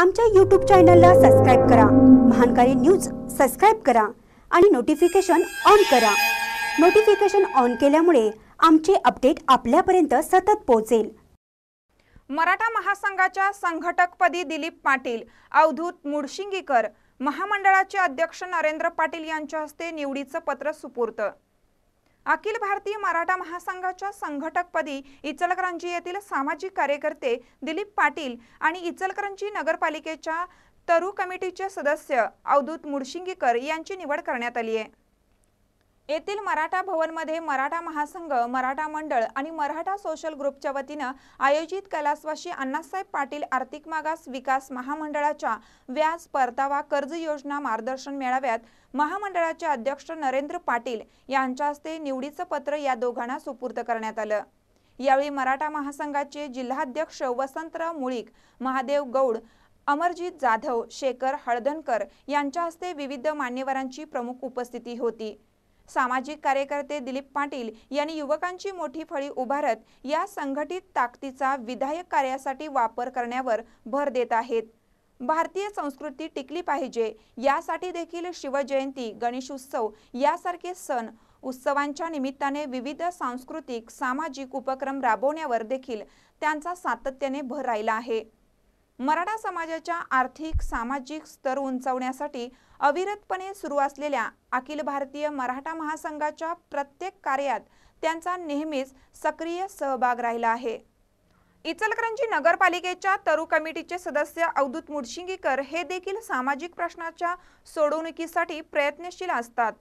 आमच्या यूट्यूब चॅनलला सबस्क्राईब करा महानकारी न्यूज सबस्क्राईब करा आणि नोटिफिकेशन ऑन करा नोटिफिकेशन ऑन केल्यामुळे आमचे अपडेट आपल्यापर्यंत सतत पोहोचेल मराठा महासंघाच्या संघटकपदी दिलीप पाटील अवधूत मुडशिंगीकर महामंडळाचे अध्यक्ष नरेंद्र पाटील यांच्या हस्ते निवडीचं पत्र सुपूर्त अखिल भारतीय मराठा महासंघाच्या संघटकपदी इचलकरंजी येथील सामाजिक कार्यकर्ते दिलीप पाटील आणि इचलकरंजी नगरपालिकेच्या तरु कमिटीचे सदस्य अवधूत मुडशिंगीकर यांची निवड करण्यात आली आहे येथील मराठा भवनमध्ये मराठा महासंघ मराठा मंडळ आणि मराठा सोशल ग्रुपच्या वतीनं आयोजित कैलासवाशी अण्णासाहेब पाटील आर्थिक मागास विकास महामंडळाच्या व्याज परतावा कर्ज योजना मार्गदर्शन मेळाव्यात महामंडळाचे अध्यक्ष नरेंद्र पाटील यांच्या हस्ते निवडीचं पत्र या दोघांना सुपूर्त करण्यात आलं यावेळी मराठा महासंघाचे जिल्हाध्यक्ष वसंतराव मुळीक महादेव गौड अमरजीत जाधव शेखर हळदनकर यांच्या हस्ते विविध मान्यवरांची प्रमुख उपस्थिती होती सामाजिक कार्यकर्ते दिलीप पाटील यांनी युवकांची मोठी फळी उभारत या संघटित ताकदीचा विधायक कार्यासाठी वापर करण्यावर भर देत आहेत भारतीय संस्कृती टिकली पाहिजे यासाठी देखील शिवजयंती गणेशोत्सव यासारखे सण उत्सवांच्या निमित्ताने विविध सांस्कृतिक सामाजिक उपक्रम राबवण्यावर देखील त्यांचा सातत्याने भर राहिला आहे मराठा समाजाच्या आर्थिक सामाजिक स्तर उंचावण्यासाठी अविरतपणे सुरू असलेल्या अखिल भारतीय मराठा महासंघाच्या प्रत्येक कार्यात त्यांचा नेहमीच सक्रिय सहभाग राहिला आहे इचलकरंजी नगरपालिकेच्या तरू कमिटीचे सदस्य अवधूत मुडशिंगीकर हे देखील सामाजिक प्रश्नाच्या सोडवणुकीसाठी प्रयत्नशील असतात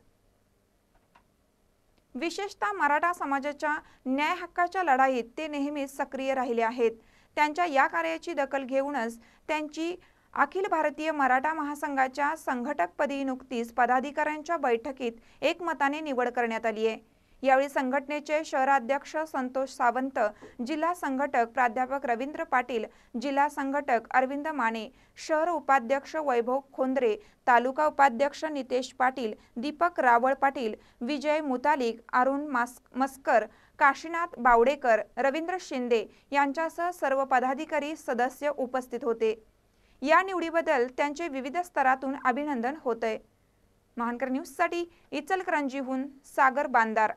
विशेषतः मराठा समाजाच्या न्याय हक्काच्या लढाईत ते नेहमीच सक्रिय राहिले आहेत त्यांच्या या कार्याची दखल घेऊनच त्यांची अखिल भारतीय मराठा महासंघाच्या संघटकपदी नुकतीच पदाधिकाऱ्यांच्या बैठकीत एकमताने निवड करण्यात आली आहे यावेळी संघटनेचे शहराध्यक्ष संतोष सावंत जिल्हा संघटक प्राध्यापक रवींद्र पाटील जिल्हा संघटक अरविंद माने शहर उपाध्यक्ष वैभव खोंद्रे तालुका उपाध्यक्ष नितेश पाटील दीपक रावळ पाटील विजय मुतालिक अरुण मास्क मस्कर काशीनाथ बावडेकर रवींद्र शिंदे यांच्यासह सर्व पदाधिकारी सदस्य उपस्थित होते या निवडीबद्दल त्यांचे विविध स्तरातून अभिनंदन होत आहे महानकर न्यूजसाठी इचलकरंजीहून सागर बांदार